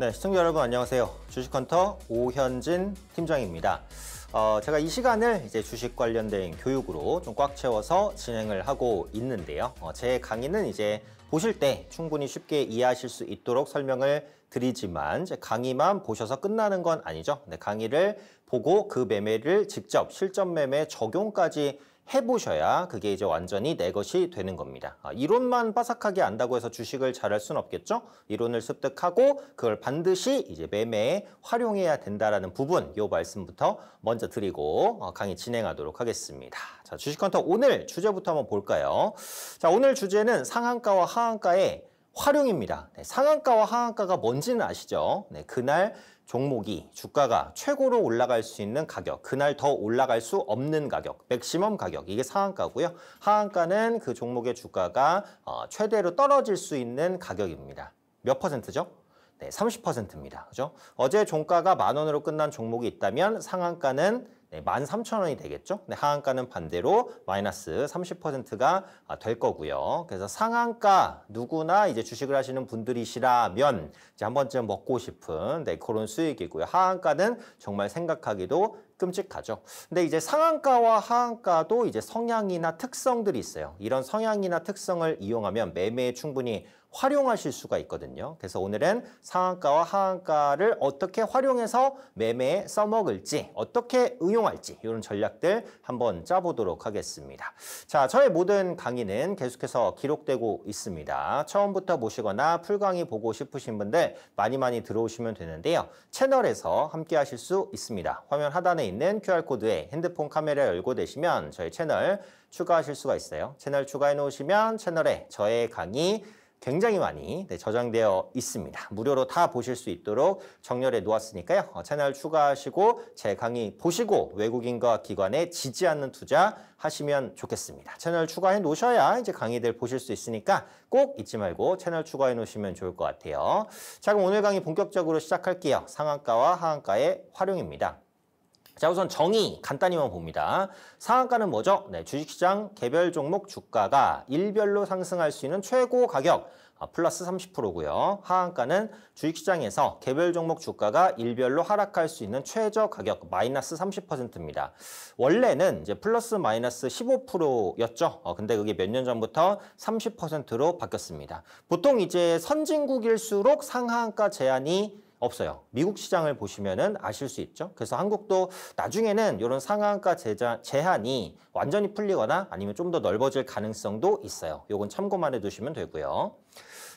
네, 시청자 여러분 안녕하세요. 주식헌터 오현진 팀장입니다. 어, 제가 이 시간을 이제 주식 관련된 교육으로 좀 꽉 채워서 진행을 하고 있는데요. 어, 제 강의는 이제 보실 때 충분히 쉽게 이해하실 수 있도록 설명을 드리지만 이제 강의만 보셔서 끝나는 건 아니죠. 네, 강의를 보고 그 매매를 직접 실전 매매 적용까지 해보셔야 그게 이제 완전히 내 것이 되는 겁니다. 아, 이론만 빠삭하게 안다고 해서 주식을 잘할 순 없겠죠? 이론을 습득하고 그걸 반드시 이제 매매에 활용해야 된다라는 부분 요 말씀부터 먼저 드리고 어, 강의 진행하도록 하겠습니다. 자, 주식컨터 오늘 주제부터 한번 볼까요? 자, 오늘 주제는 상한가와 하한가의 활용입니다. 네, 상한가와 하한가가 뭔지는 아시죠? 네, 그날 종목이 주가가 최고로 올라갈 수 있는 가격, 그날 더 올라갈 수 없는 가격, 맥시멈 가격, 이게 상한가고요. 하한가는 그 종목의 주가가 어, 최대로 떨어질 수 있는 가격입니다. 몇 퍼센트죠? 네, 30%입니다. 그죠? 어제 종가가 만 원으로 끝난 종목이 있다면 상한가는 네, 13,000원이 되겠죠? 네, 하한가는 반대로 마이너스 30%가 아, 될 거고요. 그래서 상한가 누구나 이제 주식을 하시는 분들이시라면 이제 한 번쯤 먹고 싶은 네, 그런 수익이고요. 하한가는 정말 생각하기도 끔찍하죠. 근데 이제 상한가와 하한가도 이제 성향이나 특성들이 있어요. 이런 성향이나 특성을 이용하면 매매에 충분히 활용하실 수가 있거든요. 그래서 오늘은 상한가와 하한가를 어떻게 활용해서 매매에 써먹을지 어떻게 응용할지 이런 전략들 한번 짜보도록 하겠습니다. 자, 저의 모든 강의는 계속해서 기록되고 있습니다. 처음부터 보시거나 풀강의 보고 싶으신 분들 많이 많이 들어오시면 되는데요. 채널에서 함께 하실 수 있습니다. 화면 하단에 있는 QR코드에 핸드폰 카메라 열고 되시면 저희 채널 추가하실 수가 있어요. 채널 추가해 놓으시면 채널에 저의 강의 굉장히 많이 네, 저장되어 있습니다. 무료로 다 보실 수 있도록 정렬해 놓았으니까요. 어, 채널 추가하시고 제 강의 보시고 외국인과 기관에 지지 않는 투자 하시면 좋겠습니다. 채널 추가해 놓으셔야 이제 강의들 보실 수 있으니까 꼭 잊지 말고 채널 추가해 놓으시면 좋을 것 같아요. 자 그럼 오늘 강의 본격적으로 시작할게요. 상한가와 하한가의 활용입니다. 자 우선 정의 간단히만 봅니다. 상한가는 뭐죠? 네, 주식시장 개별 종목 주가가 일별로 상승할 수 있는 최고 가격 아, 플러스 30%고요. 하한가는 주식시장에서 개별 종목 주가가 일별로 하락할 수 있는 최저 가격 마이너스 30%입니다. 원래는 이제 플러스 마이너스 15%였죠. 어, 근데 그게 몇 년 전부터 30%로 바뀌었습니다. 보통 이제 선진국일수록 상한가 제한이 없어요. 미국 시장을 보시면은 아실 수 있죠. 그래서 한국도 나중에는 이런 상한가 제한이 완전히 풀리거나 아니면 좀 더 넓어질 가능성도 있어요. 요건 참고만 해두시면 되고요.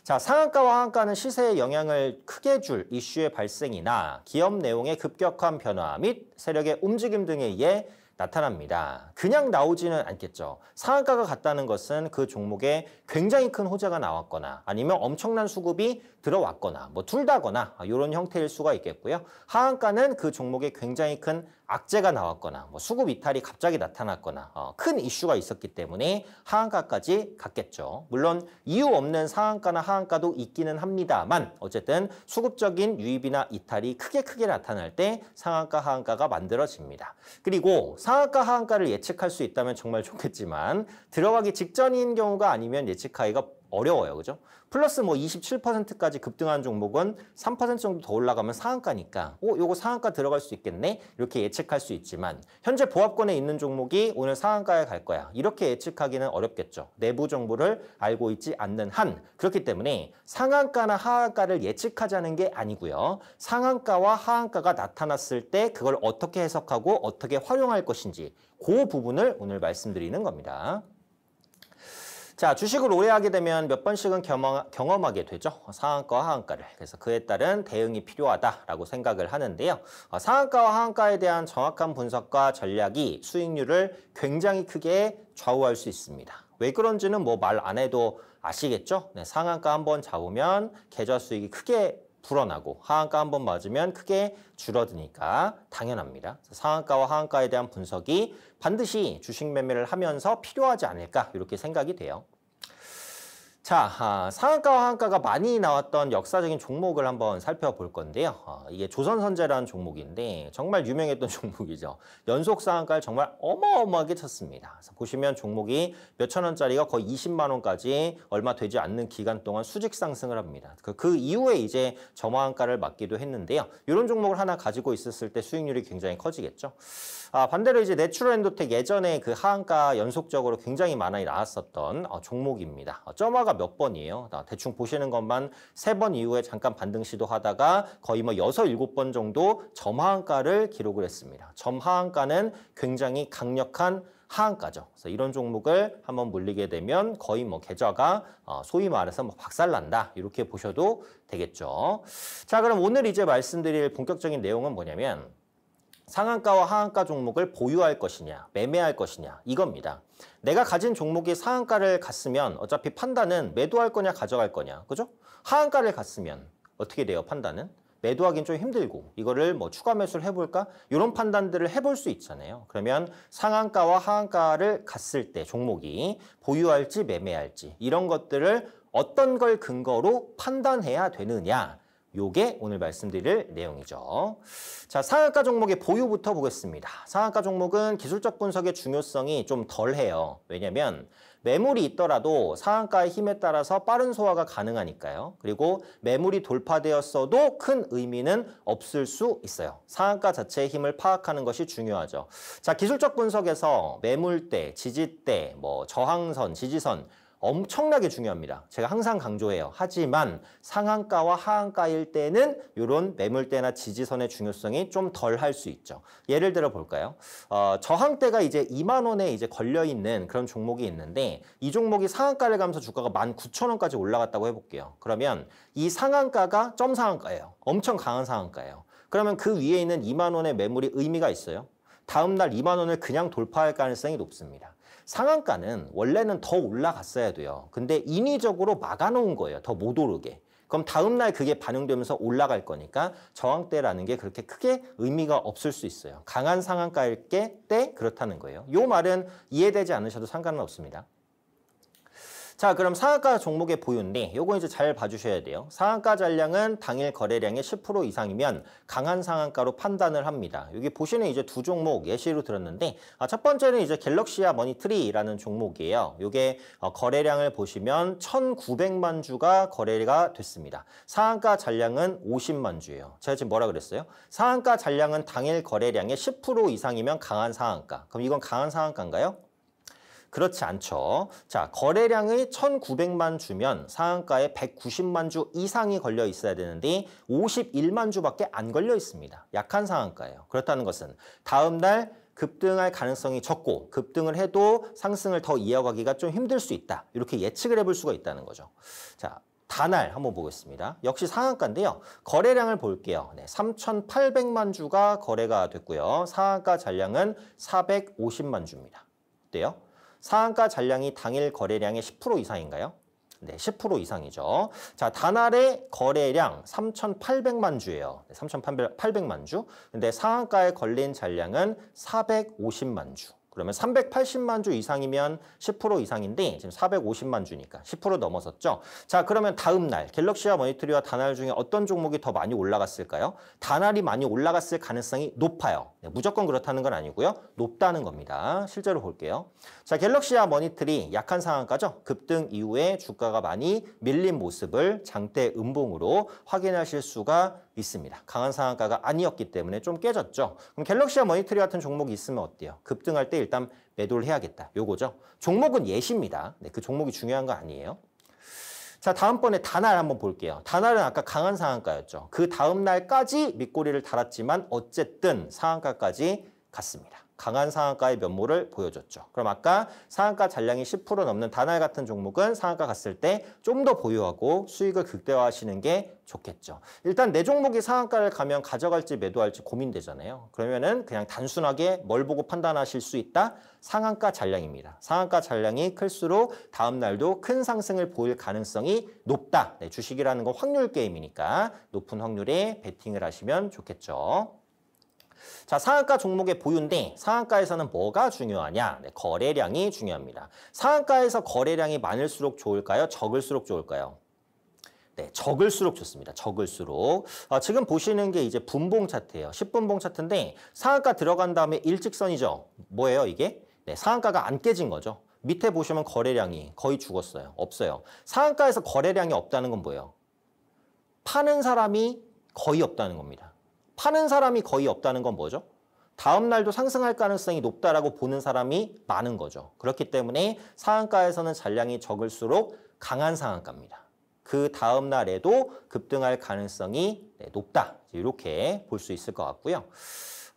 자, 상한가와 하한가는 시세에 영향을 크게 줄 이슈의 발생이나 기업 내용의 급격한 변화 및 세력의 움직임 등에 의해 나타납니다. 그냥 나오지는 않겠죠. 상한가가 같다는 것은 그 종목에 굉장히 큰 호재가 나왔거나 아니면 엄청난 수급이 들어왔거나 뭐둘 다거나 이런 형태일 수가 있겠고요. 하한가는 그 종목에 굉장히 큰 악재가 나왔거나 뭐 수급 이탈이 갑자기 나타났거나 어, 큰 이슈가 있었기 때문에 하한가까지 갔겠죠. 물론 이유 없는 상한가나 하한가도 있기는 합니다만 어쨌든 수급적인 유입이나 이탈이 크게 크게 나타날 때 상한가 하한가가 만들어집니다. 그리고 상한가 하한가를 예측할 수 있다면 정말 좋겠지만 들어가기 직전인 경우가 아니면 예측하기가 어려워요. 그죠? 플러스 뭐 27%까지 급등한 종목은 3% 정도 더 올라가면 상한가니까 오, 어, 요거 상한가 들어갈 수 있겠네? 이렇게 예측할 수 있지만 현재 보합권에 있는 종목이 오늘 상한가에 갈 거야. 이렇게 예측하기는 어렵겠죠. 내부 정보를 알고 있지 않는 한 그렇기 때문에 상한가나 하한가를 예측하자는 게 아니고요. 상한가와 하한가가 나타났을 때 그걸 어떻게 해석하고 어떻게 활용할 것인지 그 부분을 오늘 말씀드리는 겁니다. 자, 주식을 오래 하게 되면 몇 번씩은 경험, 하게 되죠. 어, 상한가와 하한가를. 그래서 그에 따른 대응이 필요하다라고 생각을 하는데요. 어, 상한가와 하한가에 대한 정확한 분석과 전략이 수익률을 굉장히 크게 좌우할 수 있습니다. 왜 그런지는 뭐 말 안 해도 아시겠죠? 네, 상한가 한번 잡으면 계좌 수익이 크게 불어나고 하한가 한번 맞으면 크게 줄어드니까 당연합니다. 상한가와 하한가에 대한 분석이 반드시 주식 매매를 하면서 필요하지 않을까 이렇게 생각이 돼요. 자, 아, 상한가와 하한가가 많이 나왔던 역사적인 종목을 한번 살펴볼 건데요. 아, 이게 조선선제라는 종목인데 정말 유명했던 종목이죠. 연속 상한가를 정말 어마어마하게 쳤습니다. 보시면 종목이 몇천 원짜리가 거의 20만 원까지 얼마 되지 않는 기간 동안 수직 상승을 합니다. 그, 그 이후에 이제 저화한가를 맞기도 했는데요. 이런 종목을 하나 가지고 있었을 때 수익률이 굉장히 커지겠죠. 아, 반대로 이제 내추럴엔도텍 예전에 그 하한가 연속적으로 굉장히 많이 나왔었던 어, 종목입니다. 어, 점화가 숫자가 몇 번이에요. 대충 보시는 것만 세 번 이후에 잠깐 반등 시도하다가 거의 뭐 여섯 일곱 번 정도 점하한가를 기록을 했습니다. 점하한가는 굉장히 강력한 하한가죠. 그래서 이런 종목을 한번 물리게 되면 거의 뭐 계좌가 어, 소위 말해서 뭐 박살난다 이렇게 보셔도 되겠죠. 자 그럼 오늘 이제 말씀드릴 본격적인 내용은 뭐냐면 상한가와 하한가 종목을 보유할 것이냐 매매할 것이냐 이겁니다. 내가 가진 종목이 상한가를 갔으면 어차피 판단은 매도할 거냐 가져갈 거냐 그죠? 하한가를 갔으면 어떻게 돼요 판단은? 매도하기는좀 힘들고 이거를 뭐 추가 매수를 해볼까? 이런 판단들을 해볼 수 있잖아요. 그러면 상한가와 하한가를 갔을 때 종목이 보유할지 매매할지 이런 것들을 어떤 걸 근거로 판단해야 되느냐 요게 오늘 말씀드릴 내용이죠. 자, 상한가 종목의 보유부터 보겠습니다. 상한가 종목은 기술적 분석의 중요성이 좀 덜해요. 왜냐면 매물이 있더라도 상한가의 힘에 따라서 빠른 소화가 가능하니까요. 그리고 매물이 돌파되었어도 큰 의미는 없을 수 있어요. 상한가 자체의 힘을 파악하는 것이 중요하죠. 자, 기술적 분석에서 매물대, 지지대, 뭐 저항선, 지지선 엄청나게 중요합니다. 제가 항상 강조해요. 하지만 상한가와 하한가일 때는 이런 매물대나 지지선의 중요성이 좀 덜 할 수 있죠. 예를 들어 볼까요? 어, 저항대가 이제 2만 원에 이제 걸려 있는 그런 종목이 있는데 이 종목이 상한가를 가면서 주가가 19,000원까지 올라갔다고 해볼게요. 그러면 이 상한가가 점 상한가예요. 엄청 강한 상한가예요. 그러면 그 위에 있는 2만 원의 매물이 의미가 있어요? 다음 날 2만 원을 그냥 돌파할 가능성이 높습니다. 상한가는 원래는 더 올라갔어야 돼요. 근데 인위적으로 막아놓은 거예요. 더 못 오르게. 그럼 다음날 그게 반영되면서 올라갈 거니까 저항대라는 게 그렇게 크게 의미가 없을 수 있어요. 강한 상한가일 때 그렇다는 거예요. 요 말은 이해되지 않으셔도 상관은 없습니다. 자 그럼 상한가 종목의 보유인데 요거 이제 잘 봐주셔야 돼요. 상한가 잔량은 당일 거래량의 10% 이상이면 강한 상한가로 판단을 합니다. 여기 보시는 이제 두 종목 예시로 들었는데 아, 첫 번째는 이제 갤럭시아 머니트리라는 종목이에요. 요게 어, 거래량을 보시면 1,900만 주가 거래가 됐습니다. 상한가 잔량은 50만 주예요. 제가 지금 뭐라 그랬어요? 상한가 잔량은 당일 거래량의 10% 이상이면 강한 상한가. 그럼 이건 강한 상한가인가요? 그렇지 않죠. 자, 거래량의 1,900만 주면 상한가에 190만 주 이상이 걸려 있어야 되는데 51만 주밖에 안 걸려 있습니다. 약한 상한가예요. 그렇다는 것은 다음 날 급등할 가능성이 적고 급등을 해도 상승을 더 이어가기가 좀 힘들 수 있다. 이렇게 예측을 해볼 수가 있다는 거죠. 자, 단알 한번 보겠습니다. 역시 상한가인데요. 거래량을 볼게요. 네, 3,800만 주가 거래가 됐고요. 상한가 잔량은 450만 주입니다. 어때요? 상한가 잔량이 당일 거래량의 10% 이상인가요? 네, 10% 이상이죠. 자, 단알의 거래량 3,800만 주예요. 3,800만 주. 근데 상한가에 걸린 잔량은 450만 주. 그러면 380만 주 이상이면 10% 이상인데 지금 450만 주니까 10% 넘어섰죠. 자 그러면 다음 날 갤럭시와 머니트리와 다날 중에 어떤 종목이 더 많이 올라갔을까요? 다날이 많이 올라갔을 가능성이 높아요. 네, 무조건 그렇다는 건 아니고요. 높다는 겁니다. 실제로 볼게요. 자 갤럭시와 머니트리 약한 상황까지 급등 이후에 주가가 많이 밀린 모습을 장대 음봉으로 확인하실 수가 있습니다. 강한 상한가가 아니었기 때문에 좀 깨졌죠. 그럼 갤럭시와 머니트리 같은 종목이 있으면 어때요? 급등할 때 일단 매도를 해야겠다. 요거죠. 종목은 예시입니다. 네, 그 종목이 중요한 거 아니에요. 자, 다음번에 다날 한번 볼게요. 다날은 아까 강한 상한가였죠. 그 다음 날까지 밑꼬리를 달았지만 어쨌든 상한가까지 갔습니다. 강한 상한가의 면모를 보여줬죠. 그럼 아까 상한가 잔량이 10% 넘는 단알 같은 종목은 상한가 갔을 때 좀 더 보유하고 수익을 극대화하시는 게 좋겠죠. 일단 내 종목이 상한가를 가면 가져갈지 매도할지 고민되잖아요. 그러면은 그냥 단순하게 뭘 보고 판단하실 수 있다? 상한가 잔량입니다. 상한가 잔량이 클수록 다음 날도 큰 상승을 보일 가능성이 높다. 네, 주식이라는 건 확률 게임이니까 높은 확률에 베팅을 하시면 좋겠죠. 자, 상한가 종목의 보유인데 상한가에서는 뭐가 중요하냐? 네, 거래량이 중요합니다. 상한가에서 거래량이 많을수록 좋을까요? 적을수록 좋을까요? 네, 적을수록 좋습니다. 적을수록. 아, 지금 보시는 게 이제 분봉 차트예요. 10분봉 차트인데 상한가 들어간 다음에 일직선이죠. 뭐예요, 이게? 네, 상한가가 안 깨진 거죠. 밑에 보시면 거래량이 거의 죽었어요. 없어요. 상한가에서 거래량이 없다는 건 뭐예요? 파는 사람이 거의 없다는 겁니다. 파는 사람이 거의 없다는 건 뭐죠? 다음 날도 상승할 가능성이 높다라고 보는 사람이 많은 거죠. 그렇기 때문에 상한가에서는 잔량이 적을수록 강한 상한가입니다. 그 다음 날에도 급등할 가능성이 네, 높다. 이렇게 볼 수 있을 것 같고요.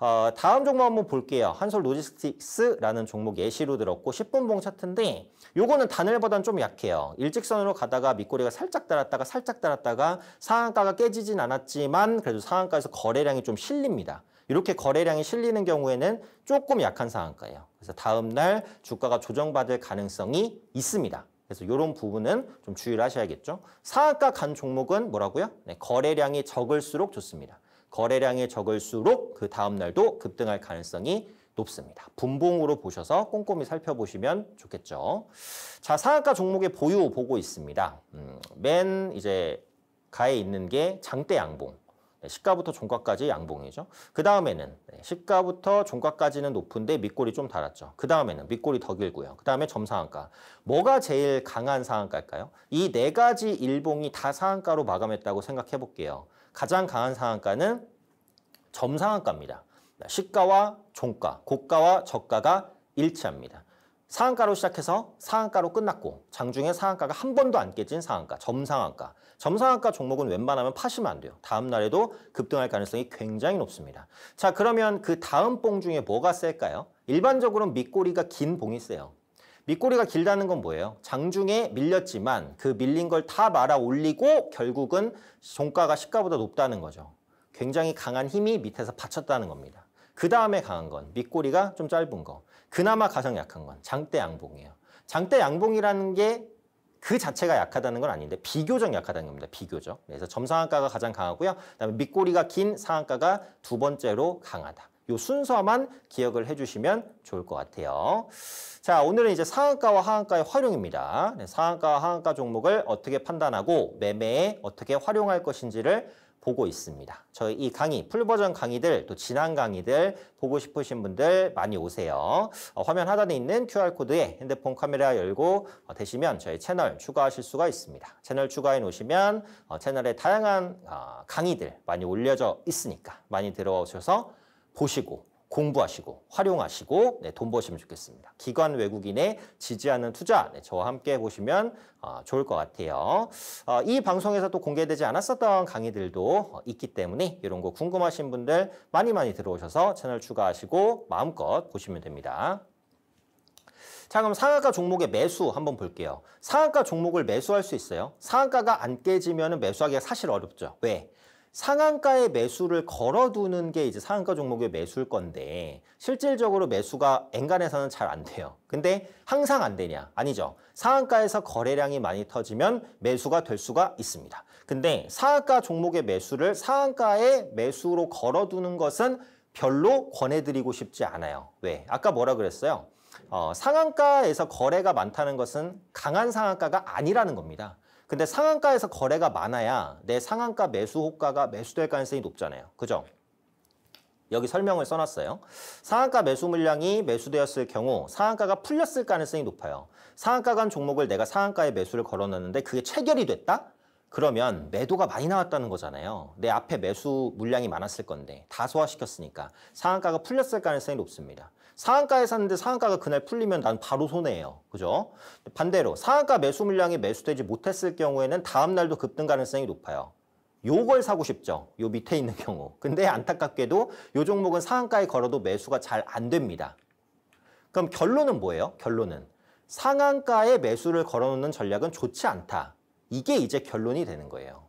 어, 다음 종목 한번 볼게요. 한솔 로지스틱스라는 종목 예시로 들었고 10분봉 차트인데 요거는 단일보단 좀 약해요. 일직선으로 가다가 밑꼬리가 살짝 달았다가 살짝 달았다가 상한가가 깨지진 않았지만 그래도 상한가에서 거래량이 좀 실립니다. 이렇게 거래량이 실리는 경우에는 조금 약한 상한가예요. 그래서 다음날 주가가 조정받을 가능성이 있습니다. 그래서 이런 부분은 좀 주의를 하셔야겠죠. 상한가 간 종목은 뭐라고요? 네, 거래량이 적을수록 좋습니다. 거래량이 적을수록 그 다음날도 급등할 가능성이 높습니다. 분봉으로 보셔서 꼼꼼히 살펴보시면 좋겠죠. 자, 상한가 종목의 보유 보고 있습니다. 음, 맨 이제 가에 있는 게 장대 양봉. 네, 시가부터 종가까지 양봉이죠. 그 다음에는 네, 시가부터 종가까지는 높은데 밑골이 좀 달았죠. 그 다음에는 밑골이 더 길고요. 그 다음에 점상한가. 뭐가 제일 강한 상한가일까요? 이 네 가지 일봉이 다 상한가로 마감했다고 생각해 볼게요. 가장 강한 상한가는 점상한가입니다. 네, 시가와 종가, 고가와 저가가 일치합니다. 상한가로 시작해서 상한가로 끝났고 장중에 상한가가 한 번도 안 깨진 상한가, 점상한가. 점상한가 종목은 웬만하면 파시면 안 돼요. 다음 날에도 급등할 가능성이 굉장히 높습니다. 자 그러면 그 다음 봉 중에 뭐가 셀까요? 일반적으로 는 밑꼬리가 긴 봉이 세요. 밑꼬리가 길다는 건 뭐예요? 장중에 밀렸지만 그 밀린 걸 다 말아 올리고 결국은 종가가 시가보다 높다는 거죠. 굉장히 강한 힘이 밑에서 받쳤다는 겁니다. 그 다음에 강한 건 밑꼬리가 좀 짧은 거. 그나마 가장 약한 건 장대 양봉이에요. 장대 양봉이라는 게 그 자체가 약하다는 건 아닌데 비교적 약하다는 겁니다. 비교적. 그래서 점상한가가 가장 강하고요. 그다음에 밑꼬리가 긴 상한가가 두 번째로 강하다. 요 순서만 기억을 해주시면 좋을 것 같아요. 자, 오늘은 이제 상한가와 하한가의 활용입니다. 네, 상한가와 하한가 종목을 어떻게 판단하고 매매에 어떻게 활용할 것인지를 보고 있습니다. 저희 이 강의, 풀버전 강의들, 또 지난 강의들 보고 싶으신 분들 많이 오세요. 어, 화면 하단에 있는 QR코드에 핸드폰 카메라 열고 어, 되시면 저희 채널 추가하실 수가 있습니다. 채널 추가해 놓으시면 어, 채널에 다양한 아, 강의들 많이 올려져 있으니까 많이 들어오셔서 보시고 공부하시고 활용하시고 네, 돈 버시면 좋겠습니다. 기관 외국인의 지지하는 투자 네, 저와 함께 보시면 어, 좋을 것 같아요. 어, 이 방송에서 또 공개되지 않았었던 강의들도 어, 있기 때문에 이런 거 궁금하신 분들 많이 많이 들어오셔서 채널 추가하시고 마음껏 보시면 됩니다. 자 그럼 상한가 종목의 매수 한번 볼게요. 상한가 종목을 매수할 수 있어요. 상한가가 안 깨지면 매수하기가 사실 어렵죠. 왜? 상한가에 매수를 걸어두는 게 이제 상한가 종목의 매수일 건데 실질적으로 매수가 엔간에서는 잘 안 돼요. 근데 항상 안 되냐? 아니죠. 상한가에서 거래량이 많이 터지면 매수가 될 수가 있습니다. 근데 상한가 종목의 매수를 상한가에 매수로 걸어두는 것은 별로 권해드리고 싶지 않아요. 왜? 아까 뭐라 그랬어요? 어, 상한가에서 거래가 많다는 것은 강한 상한가가 아니라는 겁니다. 근데 상한가에서 거래가 많아야 내 상한가 매수 호가가 매수될 가능성이 높잖아요. 그죠? 여기 설명을 써놨어요. 상한가 매수 물량이 매수되었을 경우 상한가가 풀렸을 가능성이 높아요. 상한가 간 종목을 내가 상한가에 매수를 걸어놨는데 그게 체결이 됐다? 그러면 매도가 많이 나왔다는 거잖아요. 내 앞에 매수 물량이 많았을 건데 다 소화시켰으니까 상한가가 풀렸을 가능성이 높습니다. 상한가에 샀는데 상한가가 그날 풀리면 난 바로 손해예요. 그죠? 반대로 상한가 매수 물량이 매수되지 못했을 경우에는 다음 날도 급등 가능성이 높아요. 요걸 사고 싶죠. 요 밑에 있는 경우. 근데 안타깝게도 요 종목은 상한가에 걸어도 매수가 잘 안 됩니다. 그럼 결론은 뭐예요? 결론은 상한가에 매수를 걸어놓는 전략은 좋지 않다. 이게 이제 결론이 되는 거예요.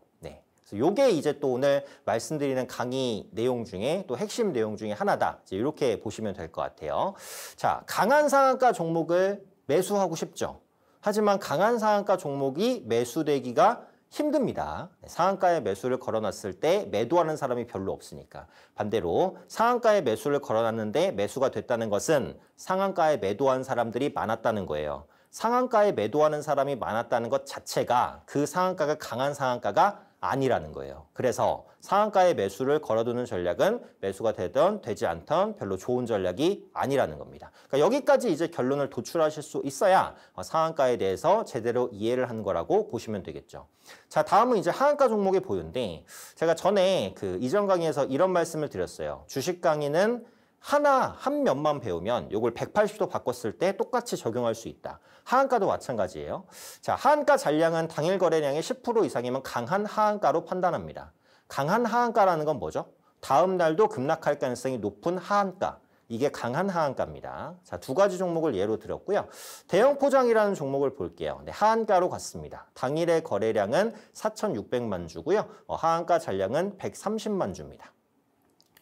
그래서 요게 이제 또 오늘 말씀드리는 강의 내용 중에 또 핵심 내용 중에 하나다. 이제 이렇게 보시면 될 것 같아요. 자, 강한 상한가 종목을 매수하고 싶죠. 하지만 강한 상한가 종목이 매수되기가 힘듭니다. 네, 상한가에 매수를 걸어놨을 때 매도하는 사람이 별로 없으니까. 반대로 상한가에 매수를 걸어놨는데 매수가 됐다는 것은 상한가에 매도한 사람들이 많았다는 거예요. 상한가에 매도하는 사람이 많았다는 것 자체가 그 상한가가 강한 상한가가 아니라는 거예요. 그래서 상한가에 매수를 걸어두는 전략은 매수가 되던 되지 않던 별로 좋은 전략이 아니라는 겁니다. 그러니까 여기까지 이제 결론을 도출하실 수 있어야 상한가에 대해서 제대로 이해를 한 거라고 보시면 되겠죠. 자 다음은 이제 하한가 종목의 보유인데 제가 전에 그 이전 강의에서 이런 말씀을 드렸어요. 주식 강의는 하나 한 면만 배우면 이걸 180도 바꿨을 때 똑같이 적용할 수 있다. 하한가도 마찬가지예요. 자, 하한가 잔량은 당일 거래량의 10% 이상이면 강한 하한가로 판단합니다. 강한 하한가라는 건 뭐죠? 다음 날도 급락할 가능성이 높은 하한가. 이게 강한 하한가입니다. 자, 두 가지 종목을 예로 들었고요. 대형 포장이라는 종목을 볼게요. 네, 하한가로 갔습니다. 당일의 거래량은 4,600만 주고요. 어, 하한가 잔량은 130만 주입니다.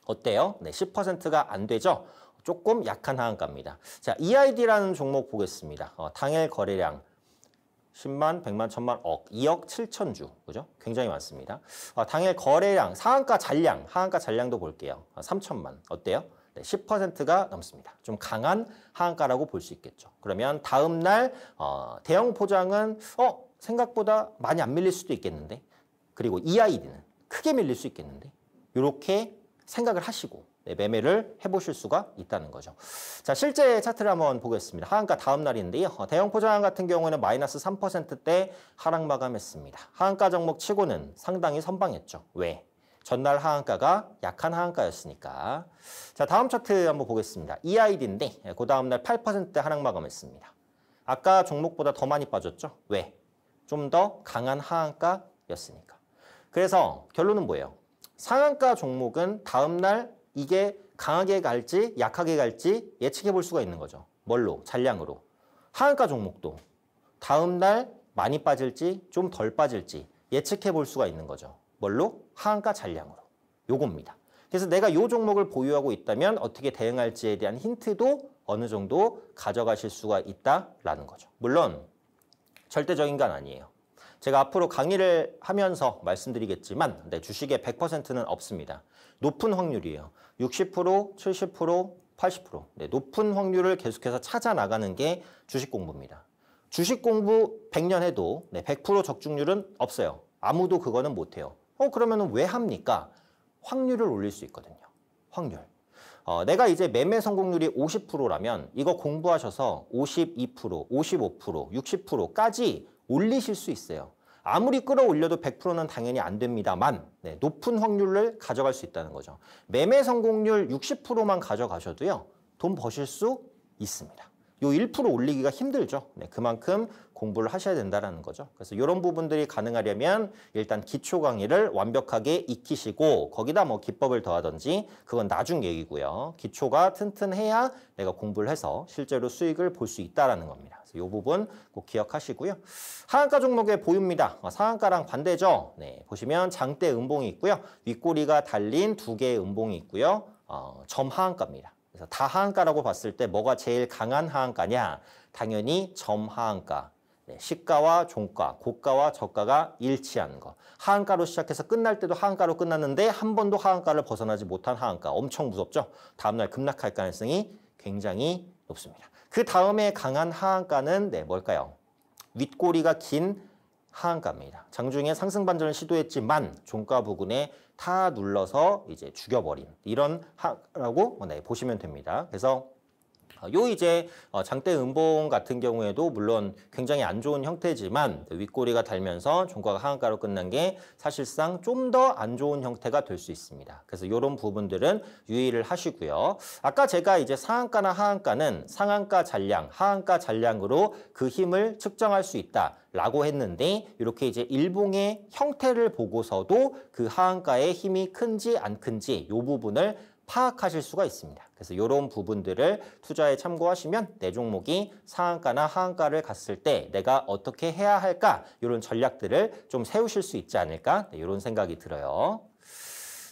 어때요? 네, 10%가 안 되죠? 조금 약한 하한가입니다. 자, EID라는 종목 보겠습니다. 어, 당일 거래량 10만, 100만, 1000만, 억, 2억 7천 주. 그죠? 굉장히 많습니다. 어, 당일 거래량, 상한가 잔량, 하한가 잔량도 볼게요. 어, 3천만. 어때요? 네, 10%가 넘습니다. 좀 강한 하한가라고 볼 수 있겠죠. 그러면 다음 날 어, 대형 포장은 어 생각보다 많이 안 밀릴 수도 있겠는데 그리고 EID는 크게 밀릴 수 있겠는데 이렇게 생각을 하시고 네, 매매를 해보실 수가 있다는 거죠. 자, 실제 차트를 한번 보겠습니다. 하한가 다음 날인데요. 어, 대형 포장 같은 경우에는 마이너스 3%대 하락 마감했습니다. 하한가 종목 치고는 상당히 선방했죠. 왜? 전날 하한가가 약한 하한가였으니까. 자, 다음 차트 한번 보겠습니다. 이 e 아이디인데 예, 그 다음 날 8%대 하락 마감했습니다. 아까 종목보다 더 많이 빠졌죠. 왜? 좀 더 강한 하한가였으니까. 그래서 결론은 뭐예요? 상한가 종목은 다음날 이게 강하게 갈지 약하게 갈지 예측해 볼 수가 있는 거죠. 뭘로? 잔량으로. 하한가 종목도 다음 날 많이 빠질지 좀 덜 빠질지 예측해 볼 수가 있는 거죠. 뭘로? 하한가 잔량으로. 요겁니다. 그래서 내가 요 종목을 보유하고 있다면 어떻게 대응할지에 대한 힌트도 어느 정도 가져가실 수가 있다라는 거죠. 물론 절대적인 건 아니에요. 제가 앞으로 강의를 하면서 말씀드리겠지만 네, 주식의 100%는 없습니다. 높은 확률이에요. 60%, 70%, 80% 네, 높은 확률을 계속해서 찾아 나가는 게 주식 공부입니다. 주식 공부 100년 해도 네, 100% 적중률은 없어요. 아무도 그거는 못해요. 어 그러면 왜 합니까? 확률을 올릴 수 있거든요. 확률. 어, 내가 이제 매매 성공률이 50%라면 이거 공부하셔서 52%, 55%, 60%까지 올리실 수 있어요. 아무리 끌어올려도 100%는 당연히 안 됩니다만 네, 높은 확률을 가져갈 수 있다는 거죠. 매매 성공률 60%만 가져가셔도요. 돈 버실 수 있습니다. 요1% 올리기가 힘들죠. 네, 그만큼 공부를 하셔야 된다라는 거죠. 그래서 이런 부분들이 가능하려면 일단 기초 강의를 완벽하게 익히시고 거기다 뭐 기법을 더하든지 그건 나중 얘기고요. 기초가 튼튼해야 내가 공부를 해서 실제로 수익을 볼 수 있다라는 겁니다. 그이 부분 꼭 기억하시고요. 하한가 종목에 보입니다. 상한가랑 어, 관대죠. 네, 보시면 장대 음봉이 있고요. 윗꼬리가 달린 두 개의 음봉이 있고요. 어, 점하한가입니다. 그래서 다하한가라고 봤을 때 뭐가 제일 강한 하한가냐? 당연히 점하한가. 네, 시가와 종가, 고가와 저가가 일치하는 거. 하한가로 시작해서 끝날 때도 하한가로 끝났는데 한 번도 하한가를 벗어나지 못한 하한가. 엄청 무섭죠? 다음날 급락할 가능성이 굉장히 높습니다. 그 다음에 강한 하한가는 네, 뭘까요? 윗꼬리가 긴 하한가입니다. 장중에 상승 반전을 시도했지만 종가 부근에 타 눌러서 이제 죽여버린 이런 하라고 네, 보시면 됩니다. 그래서 어, 요 이제 어, 장대 음봉 같은 경우에도 물론 굉장히 안 좋은 형태지만 윗꼬리가 달면서 종가가 하한가로 끝난 게 사실상 좀 더 안 좋은 형태가 될 수 있습니다. 그래서 이런 부분들은 유의를 하시고요. 아까 제가 이제 상한가나 하한가는 상한가 잔량, 하한가 잔량으로 그 힘을 측정할 수 있다. 라고 했는데 이렇게 이제 일봉의 형태를 보고서도 그 하한가의 힘이 큰지 안 큰지 요 부분을 파악하실 수가 있습니다. 그래서 이런 부분들을 투자에 참고하시면 내 종목이 상한가나 하한가를 갔을 때 내가 어떻게 해야 할까 이런 전략들을 좀 세우실 수 있지 않을까 네, 이런 생각이 들어요.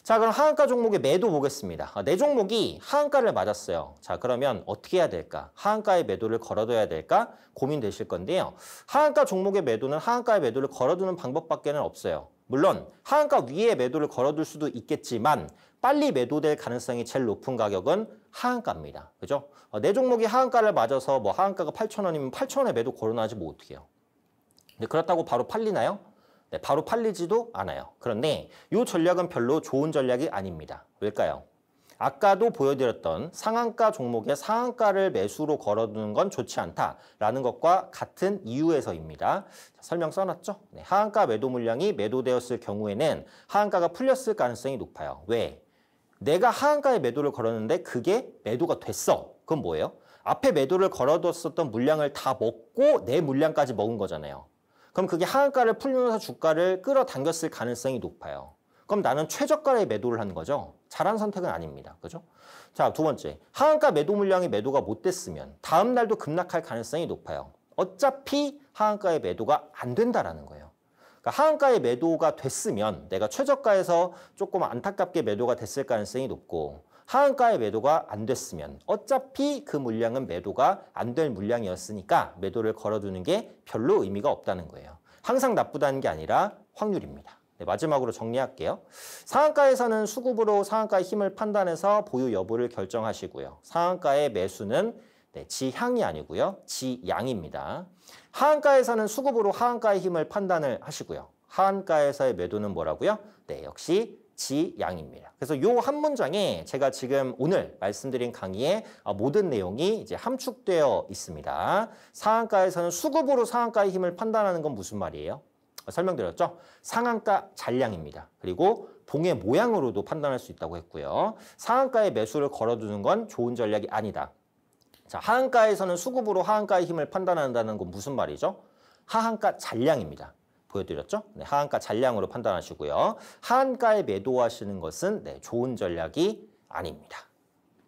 자 그럼 하한가 종목의 매도 보겠습니다. 아, 내 종목이 하한가를 맞았어요. 자 그러면 어떻게 해야 될까? 하한가의 매도를 걸어둬야 될까? 고민되실 건데요. 하한가 종목의 매도는 하한가의 매도를 걸어두는 방법밖에 는 없어요. 물론 하한가 위에 매도를 걸어둘 수도 있겠지만 빨리 매도될 가능성이 제일 높은 가격은 하한가입니다. 그죠? 어, 내 네 종목이 하한가를 맞아서 뭐 하한가가 8천원이면 8,000원에 매도 걸어놔야지 뭐 어떻게 해요. 근데 그렇다고 바로 팔리나요? 네, 바로 팔리지도 않아요. 그런데 이 전략은 별로 좋은 전략이 아닙니다. 왜일까요? 아까도 보여드렸던 상한가 종목의 상한가를 매수로 걸어두는 건 좋지 않다라는 것과 같은 이유에서입니다. 설명 써놨죠? 네, 하한가 매도 물량이 매도되었을 경우에는 하한가가 풀렸을 가능성이 높아요. 왜? 내가 하한가에 매도를 걸었는데 그게 매도가 됐어. 그건 뭐예요? 앞에 매도를 걸어뒀었던 물량을 다 먹고 내 물량까지 먹은 거잖아요. 그럼 그게 하한가를 풀면서 주가를 끌어당겼을 가능성이 높아요. 그럼 나는 최저가에 매도를 한 거죠. 잘한 선택은 아닙니다. 그죠? 자, 두 번째. 하한가 매도 물량이 매도가 못 됐으면 다음 날도 급락할 가능성이 높아요. 어차피 하한가에 매도가 안 된다라는 거예요. 그러니까 하한가에 매도가 됐으면 내가 최저가에서 조금 안타깝게 매도가 됐을 가능성이 높고 하한가에 매도가 안 됐으면 어차피 그 물량은 매도가 안 될 물량이었으니까 매도를 걸어두는 게 별로 의미가 없다는 거예요. 항상 나쁘다는 게 아니라 확률입니다. 네, 마지막으로 정리할게요. 상한가에서는 수급으로 상한가의 힘을 판단해서 보유 여부를 결정하시고요. 상한가의 매수는 네, 지향이 아니고요. 지양입니다. 하한가에서는 수급으로 하한가의 힘을 판단을 하시고요. 하한가에서의 매도는 뭐라고요? 네, 역시 지양입니다. 그래서 이 한 문장에 제가 지금 오늘 말씀드린 강의의 어, 모든 내용이 이제 함축되어 있습니다. 상한가에서는 수급으로 상한가의 힘을 판단하는 건 무슨 말이에요? 설명드렸죠. 상한가 잔량입니다. 그리고 봉의 모양으로도 판단할 수 있다고 했고요. 상한가에 매수를 걸어두는 건 좋은 전략이 아니다. 자, 하한가에서는 수급으로 하한가의 힘을 판단한다는 건 무슨 말이죠? 하한가 잔량입니다. 보여드렸죠? 네, 하한가 잔량으로 판단하시고요. 하한가에 매도하시는 것은 네, 좋은 전략이 아닙니다.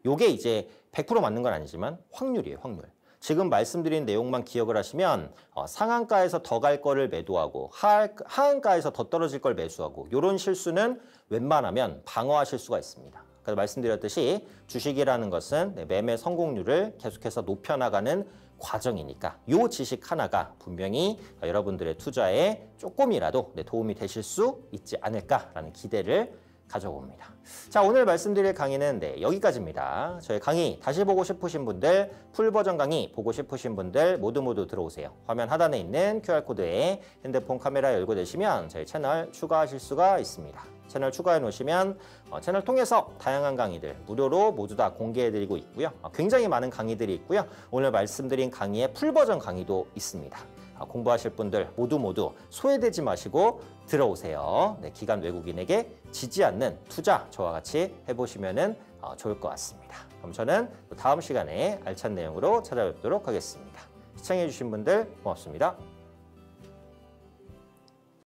요게 이제 100% 맞는 건 아니지만 확률이에요, 확률. 지금 말씀드린 내용만 기억을 하시면 어, 상한가에서 더 갈 거를 매도하고 하, 하한가에서 더 떨어질 걸 매수하고 이런 실수는 웬만하면 방어하실 수가 있습니다. 그래서 말씀드렸듯이 주식이라는 것은 네, 매매 성공률을 계속해서 높여나가는 과정이니까 이 지식 하나가 분명히 여러분들의 투자에 조금이라도 네, 도움이 되실 수 있지 않을까라는 기대를 가져옵니다. 자 오늘 말씀드릴 강의는 네, 여기까지입니다. 저희 강의 다시 보고 싶으신 분들 풀버전 강의 보고 싶으신 분들 모두 모두 들어오세요. 화면 하단에 있는 QR코드에 핸드폰 카메라 열고 되시면 저희 채널 추가하실 수가 있습니다. 채널 추가해 놓으시면 어, 채널 통해서 다양한 강의들 무료로 모두 다 공개해 드리고 있고요. 어, 굉장히 많은 강의들이 있고요. 오늘 말씀드린 강의의 풀버전 강의도 있습니다. 어, 공부하실 분들 모두 모두 소외되지 마시고 들어오세요. 네, 기간 외국인에게 지지 않는 투자 저와 같이 해보시면 어, 좋을 것 같습니다. 그럼 저는 다음 시간에 알찬 내용으로 찾아뵙도록 하겠습니다. 시청해주신 분들 고맙습니다.